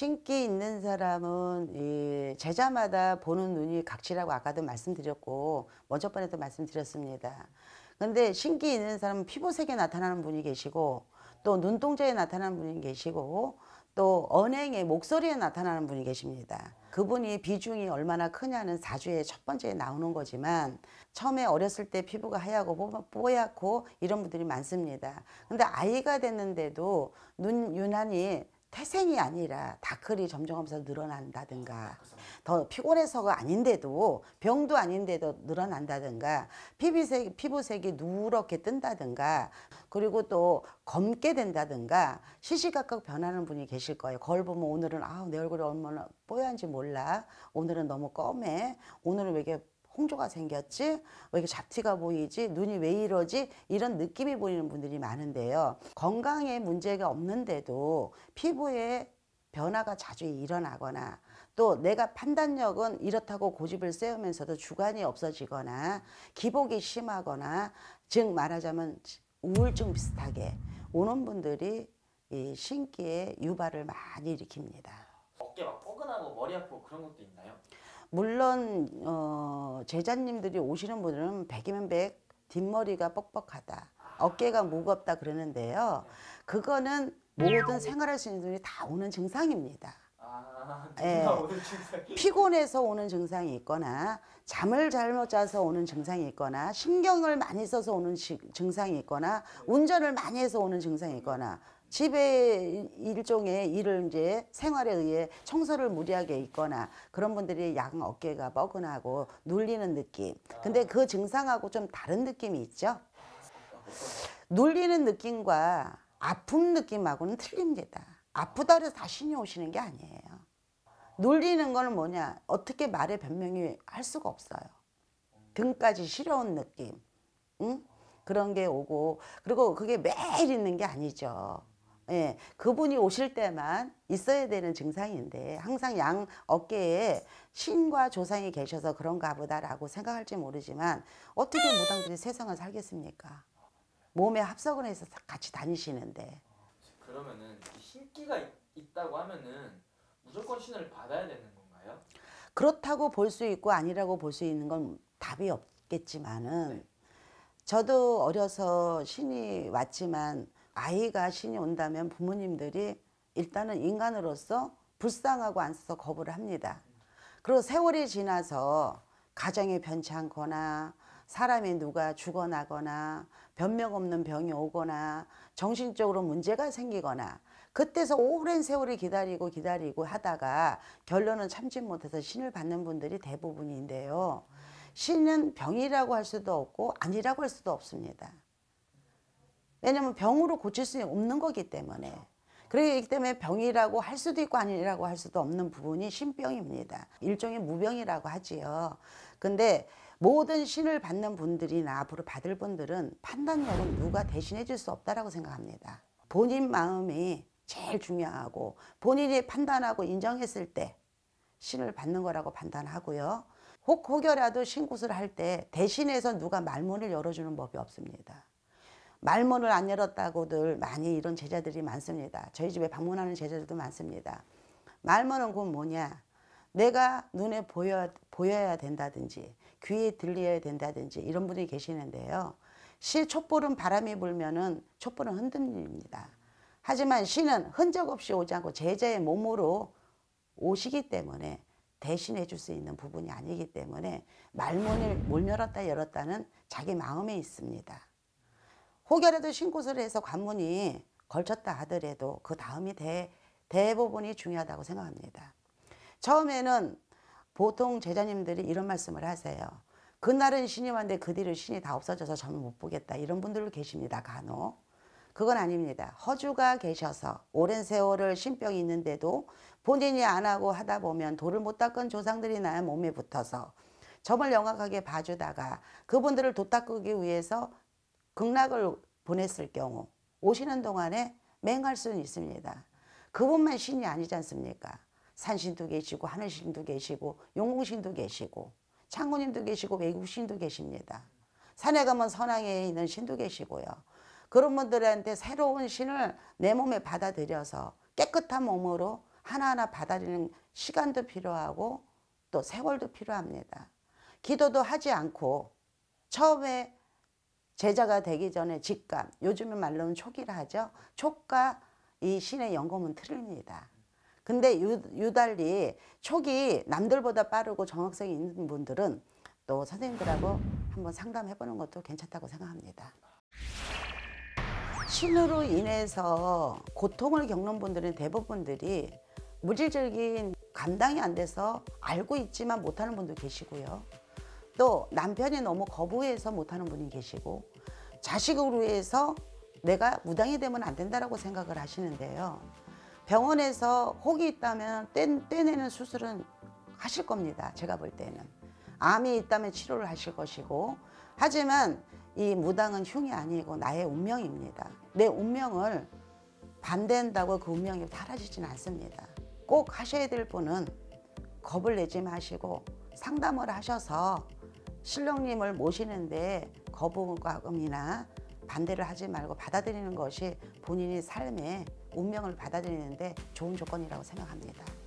신기 있는 사람은 이 제자마다 보는 눈이 각지라고 아까도 말씀드렸고 먼저번에도 말씀드렸습니다. 근데 신기 있는 사람은 피부색에 나타나는 분이 계시고 또 눈동자에 나타나는 분이 계시고 또 언행의 목소리에 나타나는 분이 계십니다. 그분이 비중이 얼마나 크냐는 사주에첫 번째에 나오는 거지만 처음에 어렸을 때 피부가 하얗고 뽀얗고 이런 분들이 많습니다. 근데 아이가 됐는데도 눈 유난히 태생이 아니라 다크이 점점하면서 늘어난다든가 더 피곤해서가 아닌데도 병도 아닌데도 늘어난다든가 피부색, 피부색이 누렇게 뜬다든가 그리고 또 검게 된다든가 시시각각 변하는 분이 계실 거예요 거울 보면 오늘은 아내 얼굴이 얼마나 뽀얀지 몰라 오늘은 너무 검해 오늘은 왜 이렇게 홍조가 생겼지? 왜 이렇게 잡티가 보이지? 눈이 왜 이러지? 이런 느낌이 보이는 분들이 많은데요. 건강에 문제가 없는데도 피부에 변화가 자주 일어나거나 또 내가 판단력은 이렇다고 고집을 세우면서도 주관이 없어지거나 기복이 심하거나 즉 말하자면 우울증 비슷하게 오는 분들이 이 신기의 유발을 많이 일으킵니다. 어깨 막 뻐근하고 머리 아프고 그런 것도 있나요? 물론 어, 제자님들이 오시는 분들은 백이면 백 뒷머리가 뻑뻑하다 어깨가 무겁다 그러는데요 그거는 모든 생활할 수 있는 분이 들다 오는 증상입니다 아, 예. 피곤해서 오는 증상이 있거나 잠을 잘못 자서 오는 증상이 있거나 신경을 많이 써서 오는 시, 증상이 있거나 운전을 많이 해서 오는 증상이 있거나 집에 일종의 일을 이제 생활에 의해 청소를 무리하게 있거나 그런 분들이 양 어깨가 뻐근하고 눌리는 느낌. 근데 그 증상하고 좀 다른 느낌이 있죠. 눌리는 느낌과 아픈 느낌하고는 틀립니다. 아프다 그래서 다신이 오시는 게 아니에요. 눌리는 거는 뭐냐. 어떻게 말에 변명이 할 수가 없어요. 등까지 시려운 느낌. 응? 그런 게 오고 그리고 그게 매일 있는 게 아니죠. 예, 그분이 오실 때만 있어야 되는 증상인데 항상 양 어깨에 신과 조상이 계셔서 그런가 보다라고 생각할지 모르지만 어떻게 무당들이 세상을 살겠습니까? 몸에 합석을 해서 같이 다니시는데 그러면은 신기가 있, 다고 하면은 무조건 신을 받아야 되는 건가요? 그렇다고 볼 수 있고 아니라고 볼 수 있는 건 답이 없겠지만은 네. 저도 어려서 신이 왔지만 아이가 신이 온다면 부모님들이 일단은 인간으로서 불쌍하고 안써서 거부를 합니다. 그리고 세월이 지나서 가정이 변찮거나 사람이 누가 죽어나거나 변명 없는 병이 오거나 정신적으로 문제가 생기거나 그때서 오랜 세월이 기다리고 기다리고 하다가 결론은 참지 못해서 신을 받는 분들이 대부분인데요. 신은 병이라고 할 수도 없고 아니라고 할 수도 없습니다. 왜냐면 병으로 고칠 수 없는 거기 때문에. 그렇기 때문에 병이라고 할 수도 있고 아니라고 할 수도 없는 부분이 신병입니다. 일종의 무병이라고 하지요. 근데 모든 신을 받는 분들이나 앞으로 받을 분들은 판단력은 누가 대신해 줄 수 없다라고 생각합니다. 본인 마음이 제일 중요하고 본인이 판단하고 인정했을 때 신을 받는 거라고 판단하고요. 혹 혹여라도 신굿을 할 때 대신해서 누가 말문을 열어주는 법이 없습니다. 말문을 안 열었다고들 많이 이런 제자들이 많습니다. 저희 집에 방문하는 제자들도 많습니다. 말문은 곧 뭐냐? 내가 눈에 보여, 보여야 된다든지 귀에 들려야 된다든지 이런 분이 계시는데요. 시 촛불은 바람이 불면은 촛불은 흔듭니다. 하지만 시는 흔적 없이 오지 않고 제자의 몸으로 오시기 때문에 대신해 줄 수 있는 부분이 아니기 때문에 말문을 못 열었다 열었다는 자기 마음에 있습니다. 혹여라도 신고서를 해서 관문이 걸쳤다 하더라도 그 다음이 대, 대부분이 중요하다고 생각합니다. 처음에는 보통 제자님들이 이런 말씀을 하세요. 그날은 신이 왔는데 그 뒤를 신이 다 없어져서 점을 못 보겠다 이런 분들 계십니다 간혹 그건 아닙니다 허주가 계셔서 오랜 세월을 신병이 있는데도 본인이 안 하고 하다 보면 돌을 못 닦은 조상들이 나의 몸에 붙어서 점을 영악하게 봐주다가 그분들을 돋닦기 위해서 극락을 보냈을 경우 오시는 동안에 맹할 수는 있습니다. 그분만 신이 아니지 않습니까? 산신도 계시고 하늘신도 계시고 용궁신도 계시고 창군님도 계시고 외국신도 계십니다. 산에 가면 선왕에 있는 신도 계시고요. 그런 분들한테 새로운 신을 내 몸에 받아들여서 깨끗한 몸으로 하나하나 받아들이는 시간도 필요하고 또 세월도 필요합니다. 기도도 하지 않고 처음에 제자가 되기 전에 직감, 요즘 말로는 촉이라 하죠. 촉과 이 신의 연금은 틀립니다. 근데 유, 유달리 촉이 남들보다 빠르고 정확성이 있는 분들은 또 선생님들하고 한번 상담해보는 것도 괜찮다고 생각합니다. 신으로 인해서 고통을 겪는 분들은 대부분들이 물질적인 감당이 안 돼서 알고 있지만 못하는 분도 계시고요. 또 남편이 너무 거부해서 못하는 분이 계시고 자식으로 해서 내가 무당이 되면 안 된다라고 생각을 하시는데요. 병원에서 혹이 있다면 떼, 떼내는 수술은 하실 겁니다. 제가 볼 때는. 암이 있다면 치료를 하실 것이고 하지만 이 무당은 흉이 아니고 나의 운명입니다. 내 운명을 반대한다고 그 운명이 사라지진 않습니다. 꼭 하셔야 될 분은 겁을 내지 마시고 상담을 하셔서 신령님을 모시는데 거부감이나 반대를 하지 말고 받아들이는 것이 본인의 삶의 운명을 받아들이는데 좋은 조건이라고 생각합니다.